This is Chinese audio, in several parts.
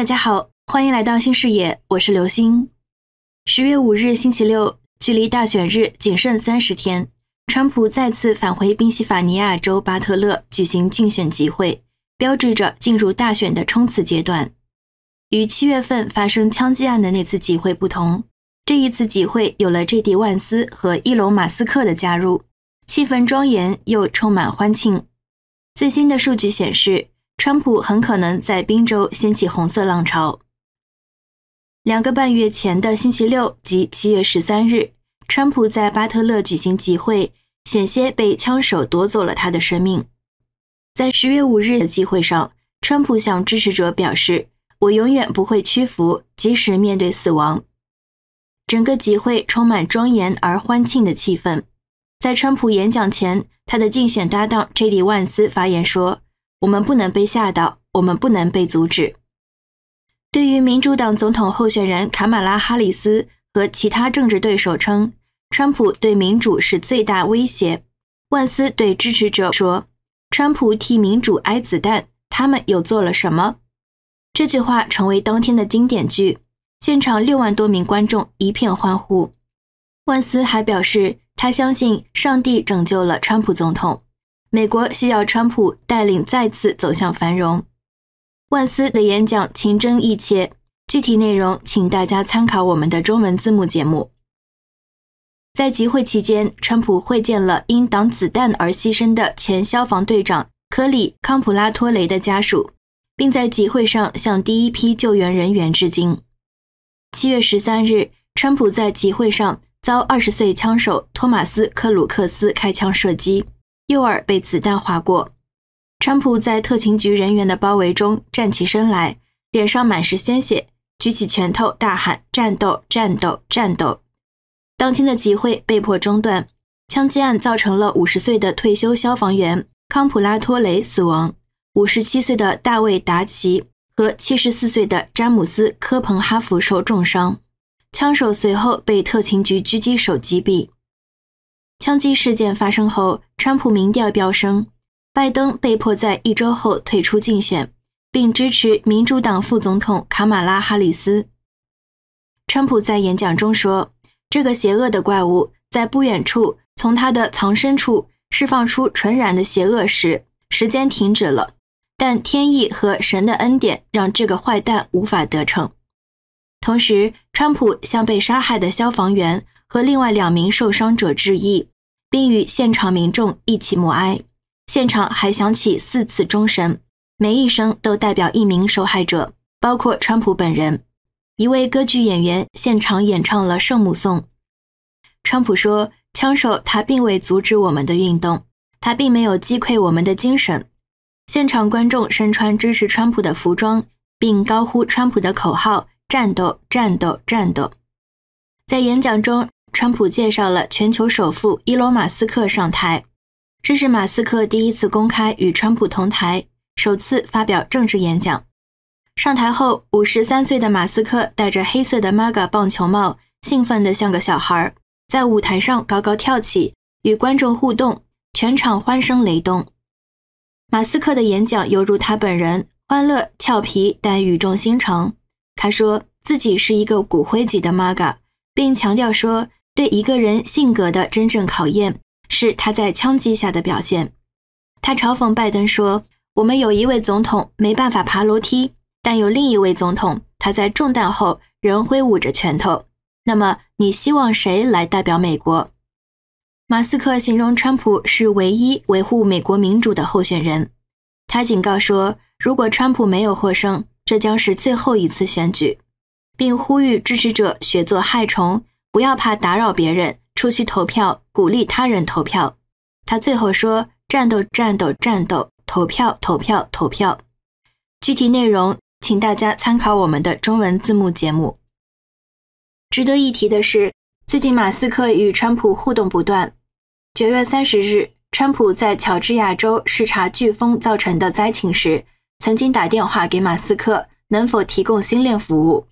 大家好，欢迎来到新视野，我是刘星。十月五日星期六，距离大选日仅剩三十天，川普再次返回宾夕法尼亚州巴特勒举行竞选集会，标志着进入大选的冲刺阶段。与七月份发生枪击案的那次集会不同，这一次集会有了 J.D. 万斯和伊隆马斯克的加入，气氛庄严又充满欢庆。最新的数据显示。川普很可能在宾州掀起红色浪潮。两个半月前的星期六，即七月十三日，川普在巴特勒举行集会，险些被枪手夺走了他的生命。在十月五日的集会上，川普向支持者表示：“我永远不会屈服，即使面对死亡。”整个集会充满庄严而欢庆的气氛。在川普演讲前，他的竞选搭档 J·D· 万斯发言说。我们不能被吓到，我们不能被阻止。对于民主党总统候选人卡马拉·哈里斯和其他政治对手称，川普对民主是最大威胁。万斯对支持者说：“川普替民主挨子弹，他们又做了什么？”这句话成为当天的经典句。现场六万多名观众一片欢呼。万斯还表示，他相信上帝拯救了川普总统。美国需要川普带领再次走向繁荣。万斯的演讲情真意切，具体内容请大家参考我们的中文字幕节目。在集会期间，川普会见了因挡子弹而牺牲的前消防队长科里·康普拉托雷的家属，并在集会上向第一批救援人员致敬。七月十三日，川普在集会上遭二十岁枪手托马斯·克鲁克斯开枪射击。右耳被子弹划过，川普在特勤局人员的包围中站起身来，脸上满是鲜血，举起拳头大喊：“战斗！战斗！战斗！”当天的集会被迫中断。枪击案造成了50岁的退休消防员康普拉托雷死亡，57岁的大卫达奇和74岁的詹姆斯科彭哈夫受重伤，枪手随后被特勤局狙击手击毙。枪击事件发生后，川普民调飙升，拜登被迫在一周后退出竞选，并支持民主党副总统卡马拉哈里斯。川普在演讲中说：“这个邪恶的怪物在不远处从他的藏身处释放出纯然的邪恶时，时间停止了。但天意和神的恩典让这个坏蛋无法得逞。”同时，川普向被杀害的消防员。和另外两名受伤者致意，并与现场民众一起默哀。现场还响起四次钟声，每一声都代表一名受害者，包括川普本人。一位歌剧演员现场演唱了《圣母颂》。川普说：“枪手他并未阻止我们的运动，他并没有击溃我们的精神。”现场观众身穿支持川普的服装，并高呼川普的口号：“战斗，战斗，战斗！”在演讲中。川普介绍了全球首富伊隆·马斯克上台，这是马斯克第一次公开与川普同台，首次发表政治演讲。上台后，五十三岁的马斯克戴着黑色的 MAGA 棒球帽，兴奋的像个小孩，在舞台上高高跳起，与观众互动，全场欢声雷动。马斯克的演讲犹如他本人，欢乐俏皮，但语重心长。他说自己是一个骨灰级的 MAGA，并强调说。对一个人性格的真正考验是他在枪击下的表现。他嘲讽拜登说：“我们有一位总统没办法爬楼梯，但有另一位总统，他在中弹后仍挥舞着拳头。那么你希望谁来代表美国？”马斯克形容川普是唯一维护美国民主的候选人。他警告说：“如果川普没有获胜，这将是最后一次选举，并呼吁支持者学做害虫。”不要怕打扰别人，出去投票，鼓励他人投票。他最后说：“战斗，战斗，战斗！投票，投票，投票！”具体内容，请大家参考我们的中文字幕节目。值得一提的是，最近马斯克与川普互动不断。九月三十日，川普在乔治亚州视察飓风造成的灾情时，曾经打电话给马斯克，能否提供星链服务？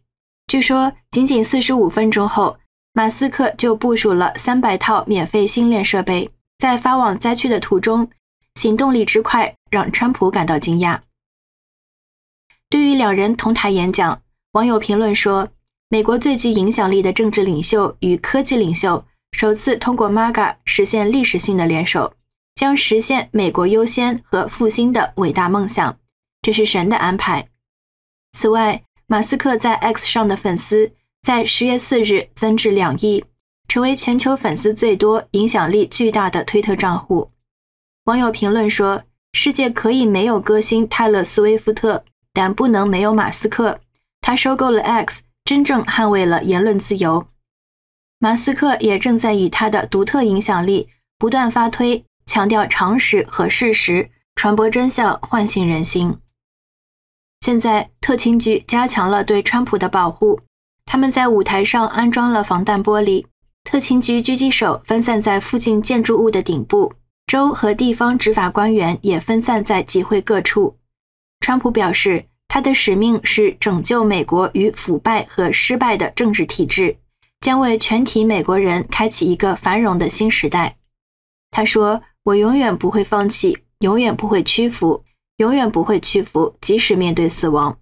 据说，仅仅四十五分钟后。马斯克就部署了三百套免费训练设备，在发往灾区的途中，行动力之快让川普感到惊讶。对于两人同台演讲，网友评论说：“美国最具影响力的政治领袖与科技领袖首次通过 MAGA 实现历史性的联手，将实现美国优先和复兴的伟大梦想，这是神的安排。”此外，马斯克在 X 上的粉丝。在十月四日增至两亿，成为全球粉丝最多、影响力巨大的推特账户。网友评论说：“世界可以没有歌星泰勒·斯威夫特，但不能没有马斯克。他收购了 X，真正捍卫了言论自由。马斯克也正在以他的独特影响力不断发推，强调常识和事实，传播真相，唤醒人心。现在，特勤局加强了对川普的保护。”他们在舞台上安装了防弹玻璃，特勤局狙击手分散在附近建筑物的顶部，州和地方执法官员也分散在集会各处。川普表示，他的使命是拯救美国与腐败和失败的政治体制，将为全体美国人开启一个繁荣的新时代。他说：“我永远不会放弃，永远不会屈服，永远不会屈服，即使面对死亡。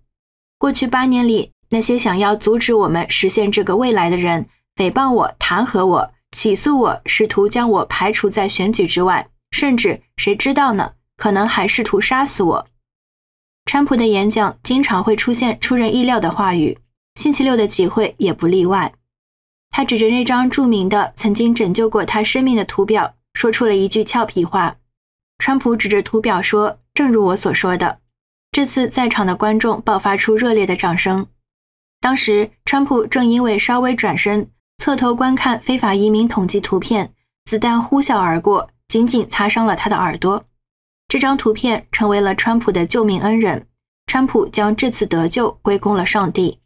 过去八年里。”那些想要阻止我们实现这个未来的人，诽谤我、弹劾我、起诉我，试图将我排除在选举之外，甚至谁知道呢？可能还试图杀死我。川普的演讲经常会出现出人意料的话语，星期六的集会也不例外。他指着那张著名的、曾经拯救过他生命的图表，说出了一句俏皮话。川普指着图表说：“正如我所说的。”这次在场的观众爆发出热烈的掌声。当时，川普正因为稍微转身侧头观看非法移民统计图片，子弹呼啸而过，仅仅擦伤了他的耳朵。这张图片成为了川普的救命恩人。川普将这次得救归功了上帝。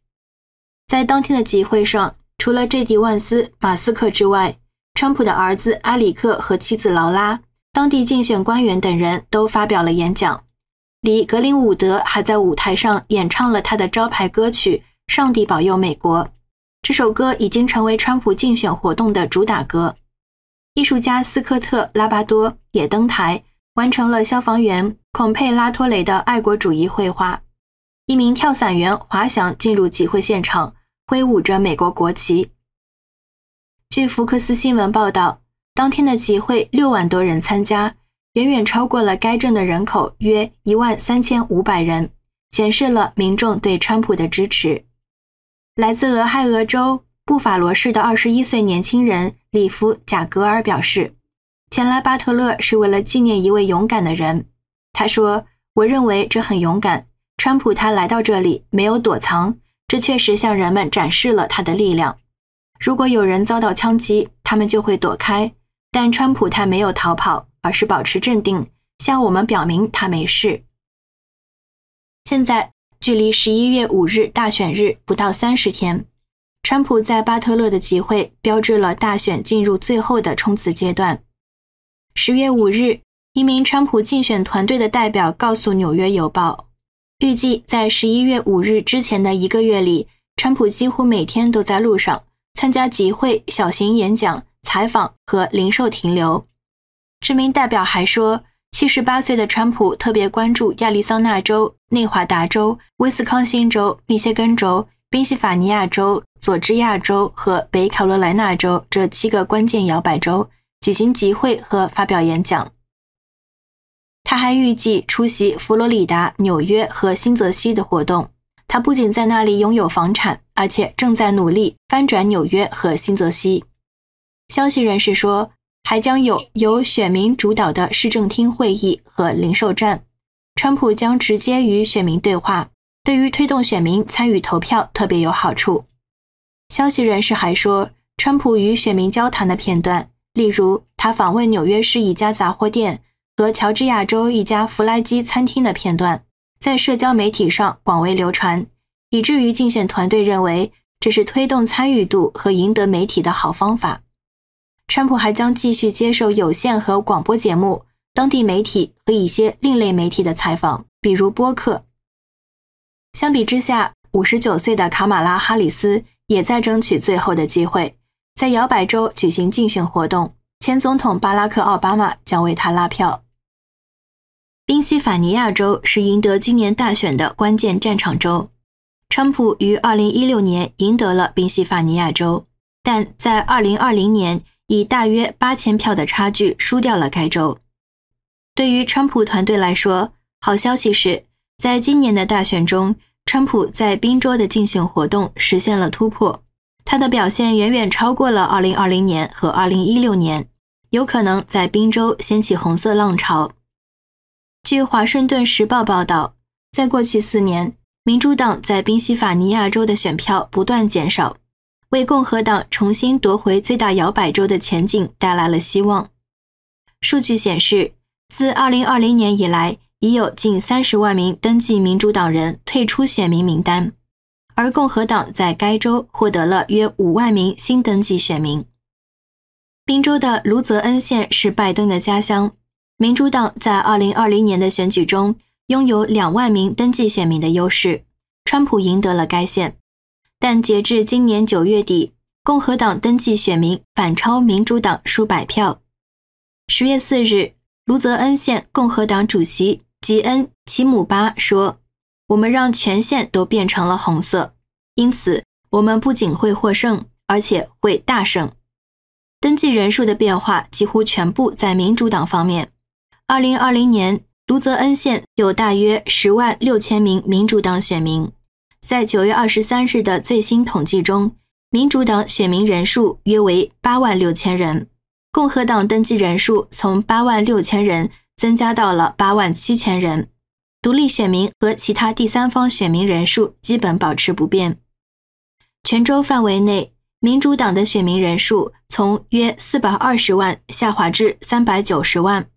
在当天的集会上，除了 J·D· 万斯、马斯克之外，川普的儿子阿里克和妻子劳拉、当地竞选官员等人都发表了演讲。李格林伍德还在舞台上演唱了他的招牌歌曲。上帝保佑美国，这首歌已经成为川普竞选活动的主打歌。艺术家斯科特·拉巴多也登台，完成了消防员孔佩拉托雷的爱国主义绘画。一名跳伞员滑翔进入集会现场，挥舞着美国国旗。据福克斯新闻报道，当天的集会六万多人参加，远远超过了该镇的人口约一万三千五百人，显示了民众对川普的支持。来自俄亥俄州布法罗市的21岁年轻人里夫·贾格尔表示，前来巴特勒是为了纪念一位勇敢的人。他说：“我认为这很勇敢。川普他来到这里没有躲藏，这确实向人们展示了他的力量。如果有人遭到枪击，他们就会躲开，但川普他没有逃跑，而是保持镇定，向我们表明他没事。现在。”距离十一月五日大选日不到三十天，川普在巴特勒的集会标志了大选进入最后的冲刺阶段。十月五日，一名川普竞选团队的代表告诉《纽约邮报》，预计在十一月五日之前的一个月里，川普几乎每天都在路上参加集会、小型演讲、采访和零售停留。这名代表还说。七十八岁的川普特别关注亚利桑那州、内华达州、威斯康星州、密歇根州、宾夕法尼亚州、佐治亚州和北卡罗来纳州这七个关键摇摆州，举行集会和发表演讲。他还预计出席佛罗里达、纽约和新泽西的活动。他不仅在那里拥有房产，而且正在努力翻转纽约和新泽西。消息人士说。还将有由选民主导的市政厅会议和零售站，川普将直接与选民对话，对于推动选民参与投票特别有好处。消息人士还说，川普与选民交谈的片段，例如他访问纽约市一家杂货店和乔治亚州一家弗莱基餐厅的片段，在社交媒体上广为流传，以至于竞选团队认为这是推动参与度和赢得媒体的好方法。川普还将继续接受有线和广播节目、当地媒体和一些另类媒体的采访，比如播客。相比之下，五十九岁的卡马拉·哈里斯也在争取最后的机会，在摇摆州举行竞选活动。前总统巴拉克·奥巴马将为他拉票。宾夕法尼亚州是赢得今年大选的关键战场州，川普于二零一六年赢得了宾夕法尼亚州，但在二零二零年。以大约八千票的差距输掉了该州。对于川普团队来说，好消息是，在今年的大选中，川普在宾州的竞选活动实现了突破，他的表现远远超过了2020年和2016年，有可能在宾州掀起红色浪潮。据《华盛顿时报》报道，在过去四年，民主党在宾夕法尼亚州的选票不断减少。为共和党重新夺回最大摇摆州的前景带来了希望。数据显示，自2020年以来，已有近30万名登记民主党人退出选民名单，而共和党在该州获得了约5万名新登记选民。宾州的卢泽恩县是拜登的家乡，民主党在2020年的选举中拥有2万名登记选民的优势，川普赢得了该县。但截至今年九月底，共和党登记选民反超民主党数百票。十月四日，卢泽恩县共和党主席吉恩·奇姆巴说：“我们让全县都变成了红色，因此我们不仅会获胜，而且会大胜。”登记人数的变化几乎全部在民主党方面。二零二零年，卢泽恩县有大约十万六千名民主党选民。在九月二十三日的最新统计中，民主党选民人数约为八万六千人，共和党登记人数从八万六千人增加到了八万七千人，独立选民和其他第三方选民人数基本保持不变。全州范围内，民主党的选民人数从约四百二十万下滑至三百九十万，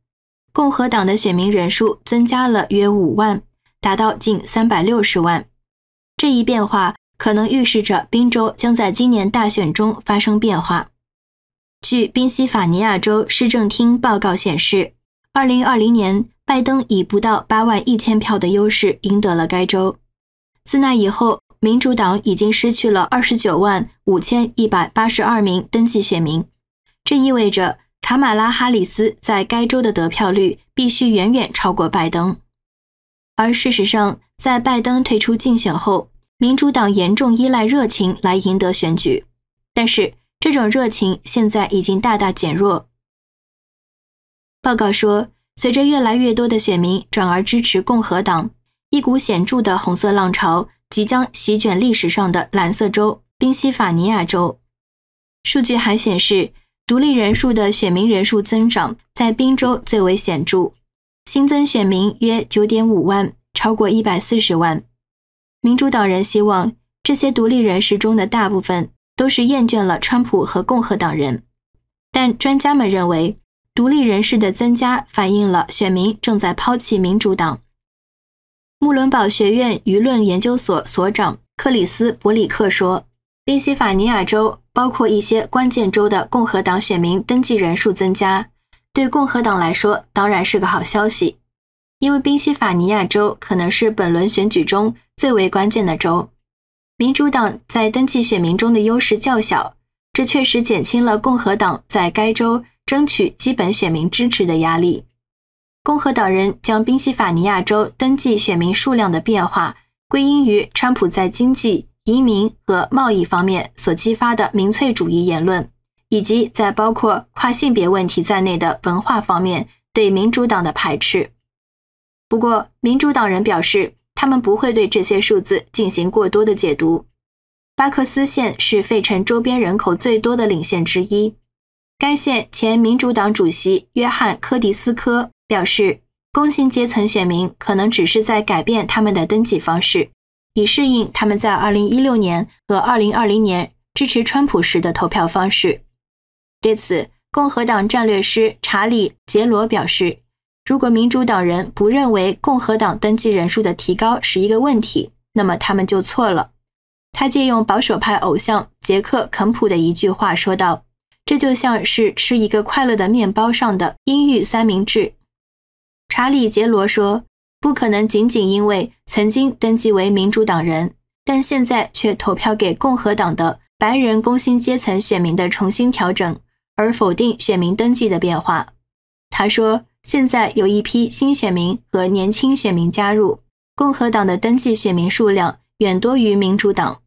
共和党的选民人数增加了约五万，达到近三百六十万。这一变化可能预示着宾州将在今年大选中发生变化。据宾夕法尼亚州市政厅报告显示，二零二零年拜登以不到八万一千票的优势赢得了该州。自那以后，民主党已经失去了二十九万五千一百八十二名登记选民，这意味着卡马拉哈里斯在该州的得票率必须远远超过拜登。而事实上，在拜登退出竞选后，民主党严重依赖热情来赢得选举，但是这种热情现在已经大大减弱。报告说，随着越来越多的选民转而支持共和党，一股显著的红色浪潮即将席卷历史上的蓝色州宾夕法尼亚州。数据还显示，独立人数的选民人数增长在宾州最为显著，新增选民约九点五万，超过一百四十万。民主党人希望这些独立人士中的大部分都是厌倦了川普和共和党人，但专家们认为，独立人士的增加反映了选民正在抛弃民主党。穆伦堡学院舆论研究所所长克里斯·伯里克说：“宾夕法尼亚州包括一些关键州的共和党选民登记人数增加，对共和党来说当然是个好消息。”因为宾夕法尼亚州可能是本轮选举中最为关键的州，民主党在登记选民中的优势较小，这确实减轻了共和党在该州争取基本选民支持的压力。共和党人将宾夕法尼亚州登记选民数量的变化归因于川普在经济、移民和贸易方面所激发的民粹主义言论，以及在包括跨性别问题在内的文化方面对民主党的排斥。不过，民主党人表示，他们不会对这些数字进行过多的解读。巴克斯县是费城周边人口最多的领县之一。该县前民主党主席约翰·科迪斯科表示，工薪阶层选民可能只是在改变他们的登记方式，以适应他们在2016年和2020年支持川普时的投票方式。对此，共和党战略师查理·杰罗表示。如果民主党人不认为共和党登记人数的提高是一个问题，那么他们就错了。他借用保守派偶像杰克·肯普的一句话说道：“这就像是吃一个快乐的面包上的阴郁三明治。”查理·杰罗说：“不可能仅仅因为曾经登记为民主党人，但现在却投票给共和党的白人工薪阶层选民的重新调整，而否定选民登记的变化。”他说。现在有一批新选民和年轻选民加入，共和党的登记选民数量远多于民主党，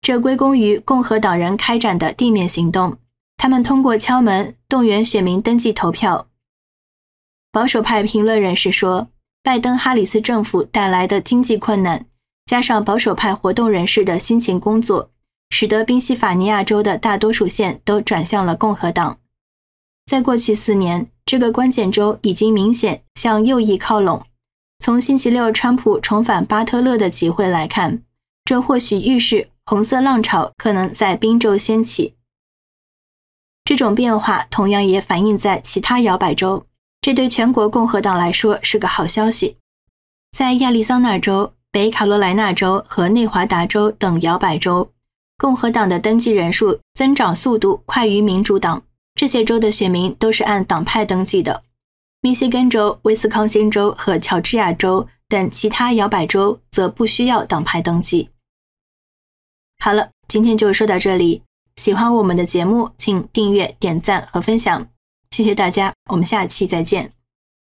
这归功于共和党人开展的地面行动。他们通过敲门动员选民登记投票。保守派评论人士说，拜登哈里斯政府带来的经济困难，加上保守派活动人士的辛勤工作，使得宾夕法尼亚州的大多数县都转向了共和党。在过去四年，这个关键州已经明显向右翼靠拢。从星期六川普重返巴特勒的集会来看，这或许预示红色浪潮可能在宾州掀起。这种变化同样也反映在其他摇摆州，这对全国共和党来说是个好消息。在亚利桑那州、北卡罗来纳州和内华达州等摇摆州，共和党的登记人数增长速度快于民主党。这些州的选民都是按党派登记的，密歇根州、威斯康星州和乔治亚州等其他摇摆州则不需要党派登记。好了，今天就说到这里。喜欢我们的节目，请订阅、点赞和分享，谢谢大家，我们下期再见。